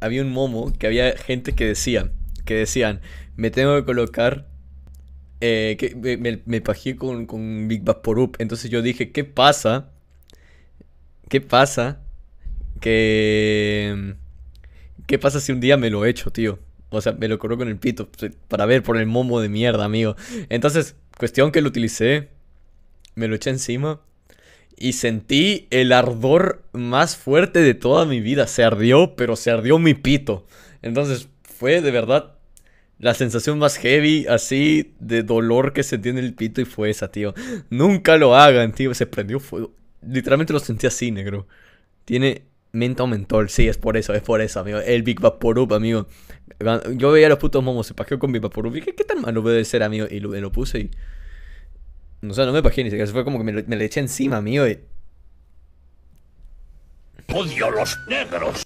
había un momo que había gente que decía, que decían, me tengo que colocar, eh, que me, pagué con, con Big Entonces yo dije, ¿qué pasa? ¿Qué pasa? Que... ¿Qué pasa si un día me lo echo, tío? O sea, me lo coloco con el pito para ver por el momo de mierda, amigo. Entonces, cuestión que lo utilicé, me lo eché encima y sentí el ardor más fuerte de toda mi vida. Se ardió, pero se ardió mi pito. Entonces fue de verdad la sensación más heavy, así, de dolor que se en el pito y fue esa, tío. Nunca lo hagan, tío. Se prendió fuego. Literalmente lo sentí así, negro. Tiene menta o mentol. Sí, es por eso, es por eso, amigo. El Big Vaporub, amigo. Yo veía a los putos momos, se pajeó con Big Vaporub. Y dije, ¿qué tan malo puede ser, amigo? Y lo puse y... No sea, no me pagué ni siquiera. Fue como que me, me le eché encima, mío. Y... ¡Odio a los negros!